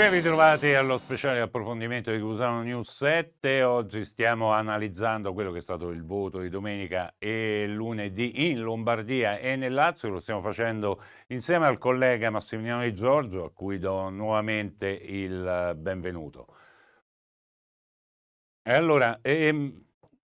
ben ritrovati allo speciale approfondimento di Cusano News 7. Oggi stiamo analizzando quello che è stato il voto di domenica e lunedì in Lombardia e nel Lazio. Lo stiamo facendo insieme al collega Massimiliano Di Giorgio, a cui do nuovamente il eh, benvenuto. E allora, ehm,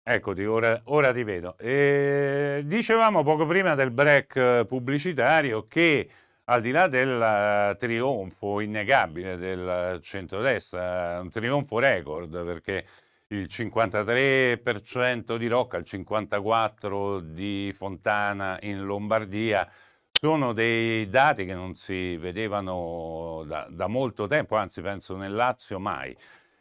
eccoti, ora, ora, ti vedo. E ehm, dicevamo poco prima del break eh, pubblicitario che al di là del eh, trionfo innegabile del centrodestra, eh, un trionfo record perché il 53% di Rocca, il 54% di Fontana in Lombardia, sono dei dati che non si vedevano da, da molto tempo, anzi penso nel Lazio mai.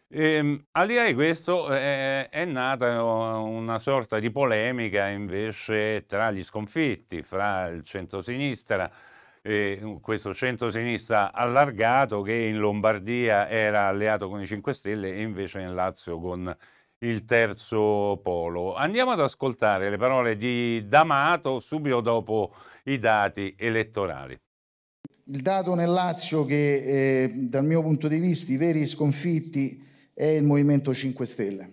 E, ehm, al di là di questo eh, è nata una sorta di polemica invece tra gli sconfitti, fra il centrosinistra sinistra eh, questo centro-sinistra allargato che in Lombardia era alleato con i 5 Stelle e invece in Lazio con il terzo polo. Andiamo ad ascoltare le parole di D'Amato subito dopo i dati elettorali. Il dato nel Lazio che eh, dal mio punto di vista i veri sconfitti è il Movimento 5 Stelle.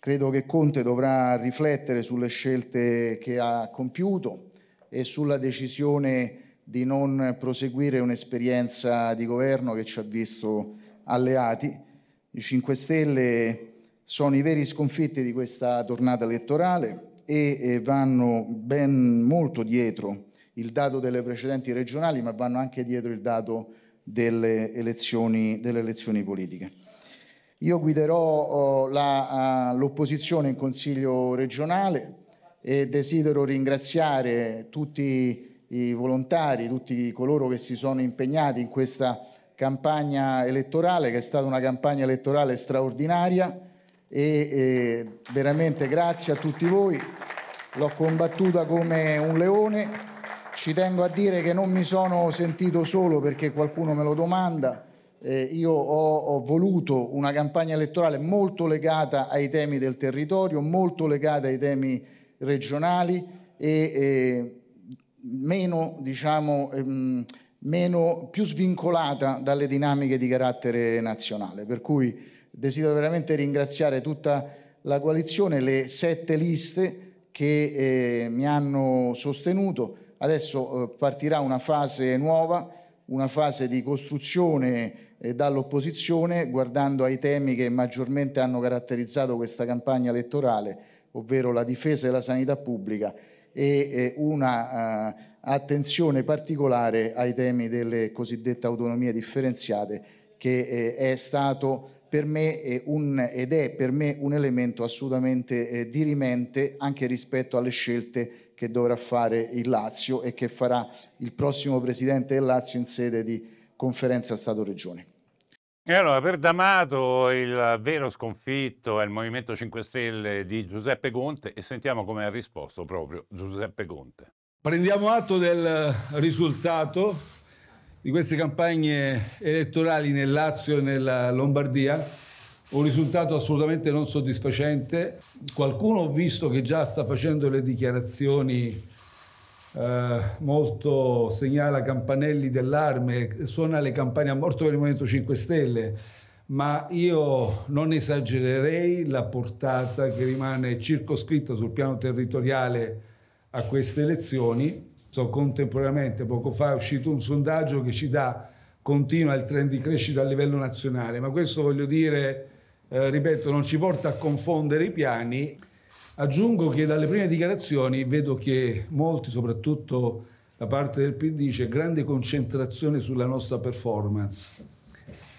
Credo che Conte dovrà riflettere sulle scelte che ha compiuto e sulla decisione di non proseguire un'esperienza di governo che ci ha visto alleati. I 5 Stelle sono i veri sconfitti di questa tornata elettorale e eh, vanno ben molto dietro il dato delle precedenti regionali, ma vanno anche dietro il dato delle elezioni, delle elezioni politiche. Io guiderò oh, la, ah, l'opposizione in Consiglio regionale e desidero ringraziare tutti i volontari, tutti coloro che si sono impegnati in questa campagna elettorale, che è stata una campagna elettorale straordinaria e, e veramente grazie a tutti voi. L'ho combattuta come un leone. Ci tengo a dire che non mi sono sentito solo perché qualcuno me lo domanda. Eh, io ho, ho, voluto una campagna elettorale molto legata ai temi del territorio, molto legata ai temi regionali e, e meno, diciamo, ehm, meno, più svincolata dalle dinamiche di carattere nazionale. Per cui desidero veramente ringraziare tutta la coalizione, le sette liste che eh, mi hanno sostenuto. Adesso eh, partirà una fase nuova, una fase di costruzione eh, dall'opposizione, guardando ai temi che maggiormente hanno caratterizzato questa campagna elettorale, ovvero la difesa della sanità pubblica e una eh, attenzione particolare ai temi delle cosiddette autonomie differenziate che eh, è stato per me eh, un, ed è per me un elemento assolutamente dirimente anche rispetto alle scelte che dovrà fare il Lazio e che farà il prossimo Presidente del Lazio in sede di conferenza Stato-Regione. E allora, per D'Amato il vero sconfitto è il Movimento 5 Stelle di Giuseppe Conte e sentiamo come ha risposto proprio Giuseppe Conte. Prendiamo atto del risultato di queste campagne elettorali nel Lazio e nella Lombardia, un risultato assolutamente non soddisfacente. Qualcuno ho visto che già sta facendo le dichiarazioni eh, molto segnala campanelli d'allarme, suona le campagne a morto per il Movimento 5 Stelle, ma io non esagererei la portata che rimane circoscritta sul piano territoriale a queste elezioni. So, contemporaneamente, poco fa è uscito un sondaggio che ci dà continua il trend di crescita a livello nazionale, ma questo voglio dire, eh, ripeto, non ci porta a confondere i piani Aggiungo che dalle prime dichiarazioni vedo che molti, soprattutto da parte del PD, c'è grande concentrazione sulla nostra performance.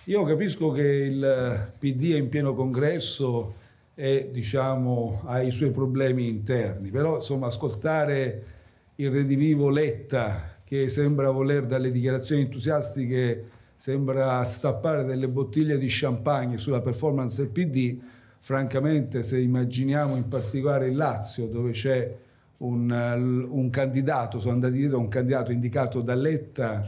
Io capisco che il PD è in pieno congresso e diciamo, ha i suoi problemi interni, però insomma, ascoltare il redivivo Letta che sembra voler dalle dichiarazioni entusiastiche sembra stappare delle bottiglie di champagne sulla performance del PD francamente se immaginiamo in particolare il Lazio dove c'è un, eh, un candidato, sono andati dietro un candidato indicato da Letta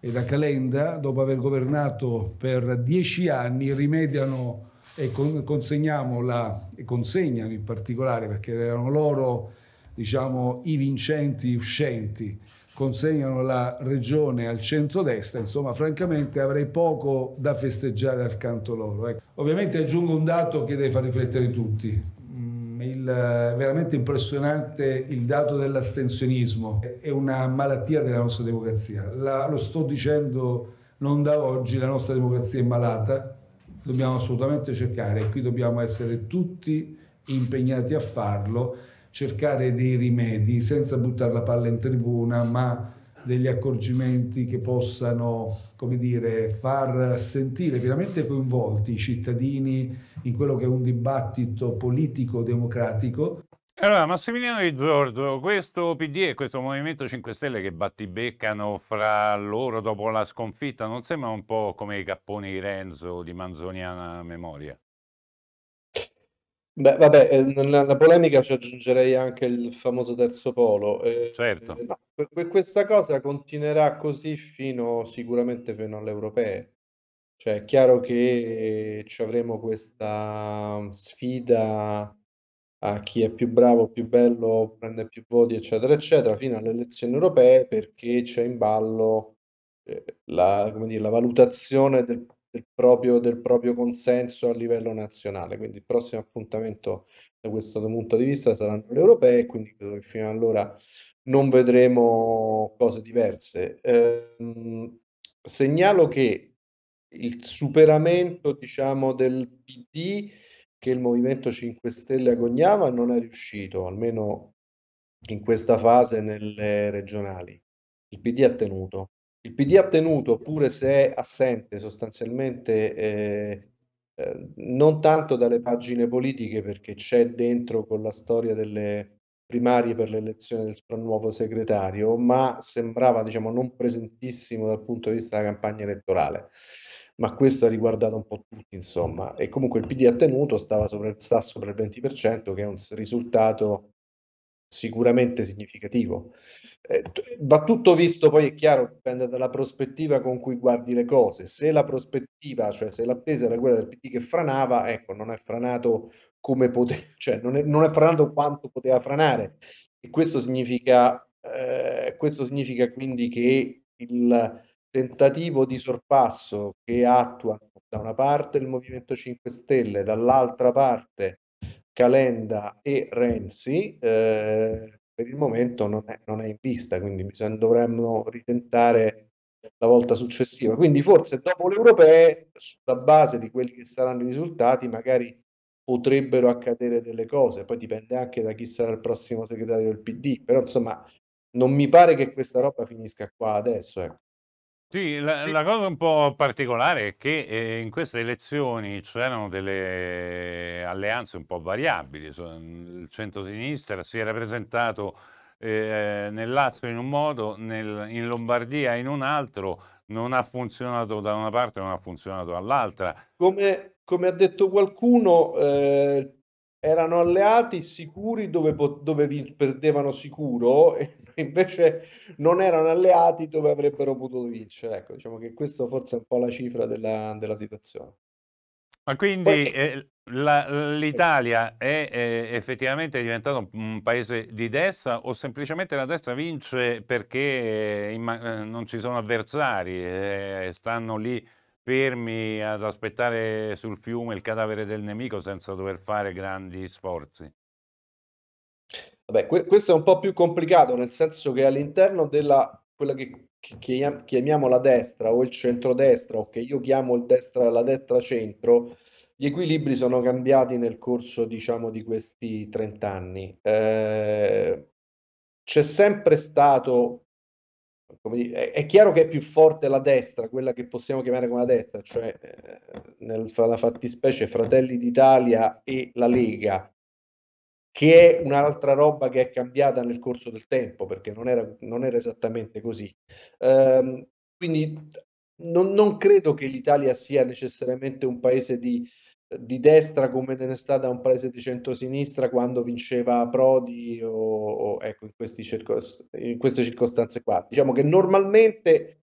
e da Calenda, dopo aver governato per dieci anni, rimediano e, la, e consegnano in particolare, perché erano loro diciamo, i vincenti uscenti consegnano la regione al centro-destra, insomma francamente avrei poco da festeggiare al canto loro. Ecco. Ovviamente aggiungo un dato che deve far riflettere tutti. Mm, il, veramente impressionante il dato dell'astensionismo, è una malattia della nostra democrazia. La, lo sto dicendo non da oggi, la nostra democrazia è malata, dobbiamo assolutamente cercare e qui dobbiamo essere tutti impegnati a farlo cercare dei rimedi senza buttare la palla in tribuna, ma degli accorgimenti che possano, come dire, far sentire veramente coinvolti i cittadini in quello che è un dibattito politico-democratico. Allora, Massimiliano Di Giorgio, questo PD e questo Movimento 5 Stelle che battibeccano fra loro dopo la sconfitta non sembra un po' come i capponi di Renzo di Manzoniana memoria? Beh, vabbè, eh, nella polemica ci aggiungerei anche il famoso terzo polo. Eh, certo. no, questa cosa continuerà così fino, sicuramente fino alle europee. Cioè, è chiaro che ci avremo questa mm, sfida a chi è più bravo, più bello, prende più voti, eccetera, eccetera, fino alle elezioni europee perché c'è in ballo eh, la, dire, la valutazione del del proprio, del proprio, consenso a livello nazionale. Quindi il prossimo appuntamento da questo punto di vista saranno le europee, quindi credo che fino ad allora non vedremo cose diverse. Eh, segnalo che il superamento diciamo, del PD che il Movimento 5 Stelle agognava non è riuscito, almeno in questa fase nelle regionali. Il PD ha tenuto, il PD ha tenuto, pure se è assente sostanzialmente, eh, eh, non tanto dalle pagine politiche, perché c'è dentro con la storia delle primarie per l'elezione del nuovo segretario, ma sembrava diciamo, non presentissimo dal punto di vista della campagna elettorale. Ma questo ha riguardato un po' tutti, insomma. E comunque il PD ha tenuto, stava sopra, sta sopra il 20%, che è un risultato sicuramente significativo. Eh, va tutto visto, poi è chiaro, dipende dalla prospettiva con cui guardi le cose. Se la prospettiva, cioè se l'attesa era quella del PD che franava, ecco, non è franato come poteva, cioè non è, non è franato quanto poteva franare. E questo significa, eh, questo significa quindi che il tentativo di sorpasso che attuano da una parte il Movimento 5 Stelle, dall'altra parte Calenda e Renzi, eh, per il momento non è, non è in vista, quindi bisogna, dovremmo ritentare la volta successiva. Quindi forse dopo le europee, sulla base di quelli che saranno i risultati, magari potrebbero accadere delle cose, poi dipende anche da chi sarà il prossimo segretario del PD, però insomma non mi pare che questa roba finisca qua adesso. Ecco. Sì, la, la, cosa un po' particolare è che eh, in queste elezioni c'erano delle alleanze un po' variabili. Mm, il centro-sinistra si era presentato eh, nel Lazio in un modo, nel, in Lombardia in un altro, non ha funzionato da una parte, non ha funzionato dall'altra. Come, come, ha detto qualcuno, eh, erano alleati sicuri dove, dove perdevano sicuro e invece non erano alleati dove avrebbero potuto vincere. Ecco, diciamo che questa forse è un po' la cifra della, della situazione. Ma quindi eh, la, l'Italia è, è, effettivamente diventata un paese di destra o semplicemente la destra vince perché eh, in, eh, non ci sono avversari, eh, stanno lì fermi ad aspettare sul fiume il cadavere del nemico senza dover fare grandi sforzi? Vabbè, que- questo è un po' più complicato, nel senso che all'interno della quella che, che chiamiamo la destra o il centrodestra, o che io chiamo destra, la destra centro, gli equilibri sono cambiati nel corso, diciamo, di questi 30 anni. Eh, c'è sempre stato Dire, è, chiaro che è più forte la destra, quella che possiamo chiamare come la destra, cioè eh, nella fattispecie Fratelli d'Italia e la Lega, che è un'altra roba che è cambiata nel corso del tempo, perché non era, non era esattamente così. Um, quindi non, non, credo che l'Italia sia necessariamente un paese di, di destra come ne è stata un paese di centrosinistra quando vinceva Prodi o, o ecco, in, circos- in queste circostanze qua. Diciamo che normalmente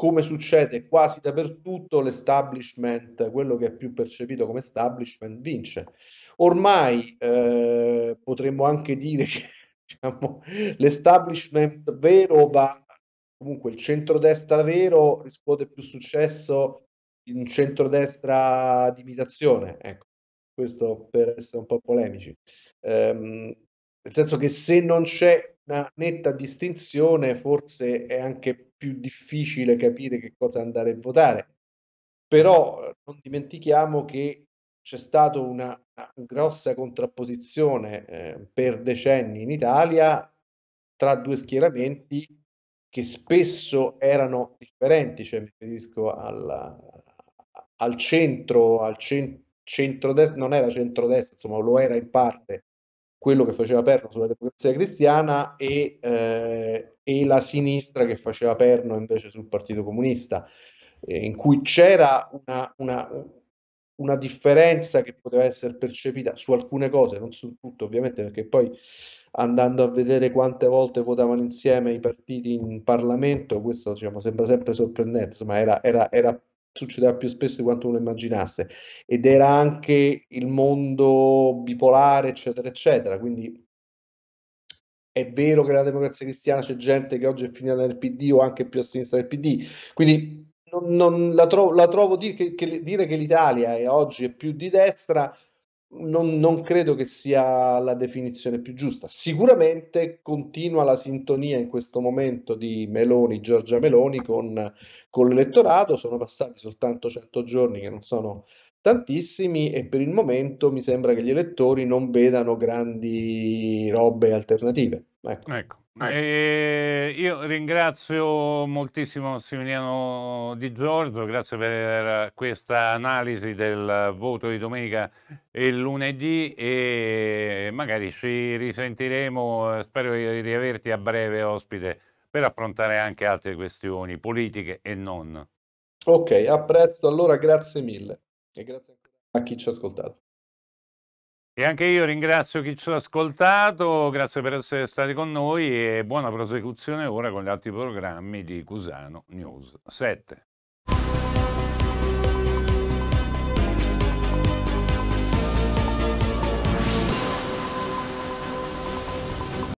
come succede quasi dappertutto, l'establishment, quello che è più percepito come establishment, vince. Ormai eh, potremmo anche dire che diciamo, l'establishment vero va, comunque il centrodestra vero riscuote più successo in centrodestra di imitazione, ecco, questo per essere un po' polemici. Ehm, nel senso che se non c'è una netta distinzione, forse è anche più difficile capire che cosa andare a votare. Però eh, non dimentichiamo che c'è stata una, una grossa contrapposizione eh, per decenni in Italia tra due schieramenti che spesso erano differenti, cioè mi riferisco alla, al centro, al cent- centro-destra, non era centrodestra, insomma lo era in parte, quello che faceva Perno sulla democrazia cristiana e, eh, e la sinistra che faceva Perno invece sul Partito Comunista, eh, in cui c'era una, una, una, differenza che poteva essere percepita su alcune cose, non su tutto ovviamente, perché poi andando a vedere quante volte votavano insieme i partiti in Parlamento, questo diciamo, sembra sempre sorprendente, insomma era, era, era succedeva più spesso di quanto uno immaginasse ed era anche il mondo bipolare eccetera eccetera quindi è vero che nella democrazia cristiana c'è gente che oggi è finita nel PD o anche più a sinistra del PD quindi non, non la, tro- la, trovo dire che, che, dire che l'Italia è oggi è più di destra non, non, credo che sia la definizione più giusta. Sicuramente continua la sintonia in questo momento di Meloni, Giorgia Meloni con, con l'elettorato, sono passati soltanto 100 giorni che non sono tantissimi e per il momento mi sembra che gli elettori non vedano grandi robe alternative. Ecco. ecco. Eh, io ringrazio moltissimo Massimiliano Di Giorgio, grazie per questa analisi del voto di domenica e lunedì e magari ci risentiremo, spero di riaverti a breve ospite per affrontare anche altre questioni politiche e non. Ok, a presto, allora grazie mille. E grazie ancora a chi ci ha ascoltato. E anche io ringrazio chi ci ha ascoltato, grazie per essere stati con noi e buona prosecuzione ora con gli altri programmi di Cusano News 7.